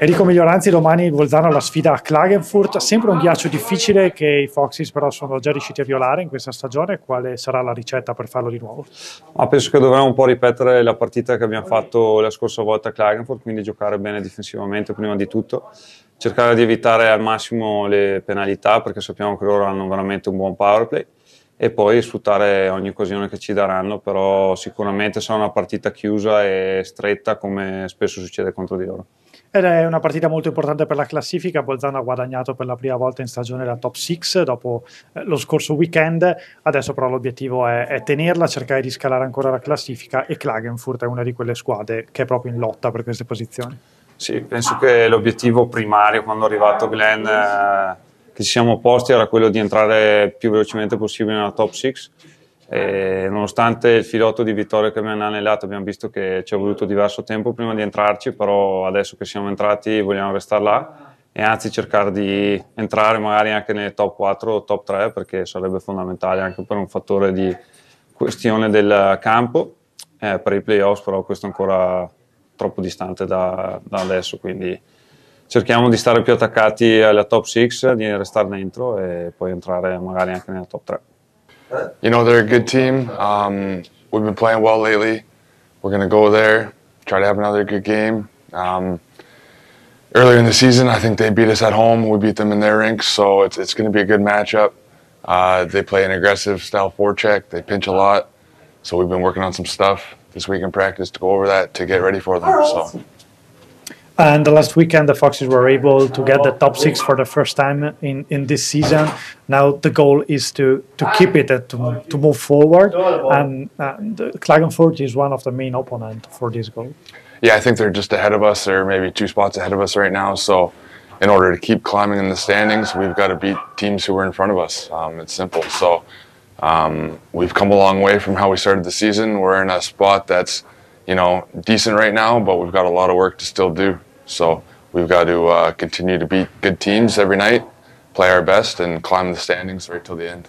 Enrico Miglioranzi domani Bolzano la sfida a Klagenfurt, sempre un ghiaccio difficile che i Foxes però sono già riusciti a violare in questa stagione, quale sarà la ricetta per farlo di nuovo? Ah, penso che dovremmo un po' ripetere la partita che abbiamo fatto la scorsa volta a Klagenfurt, quindi giocare bene difensivamente prima di tutto, cercare di evitare al massimo le penalità perché sappiamo che loro hanno veramente un buon power play e poi sfruttare ogni occasione che ci daranno, però sicuramente sarà una partita chiusa e stretta come spesso succede contro di loro. Ed è una partita molto importante per la classifica. Bolzano ha guadagnato per la prima volta in stagione la top 6 dopo eh, lo scorso weekend. Adesso, però, l'obiettivo è, è, tenerla, cercare di scalare ancora la classifica. E Klagenfurt è una di quelle squadre che è proprio in lotta per queste posizioni. Sì, penso che l'obiettivo primario quando è arrivato Glenn eh, che ci siamo posti era quello di entrare più velocemente possibile nella top 6 e eh, nonostante il filotto di vittoria che abbiamo annellato, abbiamo visto che ci è voluto diverso tempo prima di entrarci, però adesso che siamo entrati vogliamo restare là e anzi cercare di entrare magari anche nelle top 4 o top 3 perché sarebbe fondamentale anche per un fattore di questione del campo. Eh, per i playoffs però questo è ancora troppo distante da, da adesso, quindi cerchiamo di stare più attaccati alla top 6, di restare dentro e poi entrare magari anche nella top 3. you know they're a good team. Um, we've been playing well lately. We're gonna go there, try to have another good game. Um, earlier in the season, I think they beat us at home. We beat them in their rinks, so it's it's gonna be a good matchup. Uh, they play an aggressive style forecheck. They pinch a lot, so we've been working on some stuff this week in practice to go over that to get ready for them. So. And the last weekend, the Foxes were able to get the top six for the first time in, in this season. Now the goal is to, to keep it, uh, to, to move forward. And uh, Klagenfurt is one of the main opponent for this goal. Yeah, I think they're just ahead of us. They're maybe two spots ahead of us right now. So in order to keep climbing in the standings, we've got to beat teams who are in front of us. Um, it's simple. So um, we've come a long way from how we started the season. We're in a spot that's, you know, decent right now, but we've got a lot of work to still do so we've got to uh, continue to beat good teams every night, play our best, and climb the standings right till the end.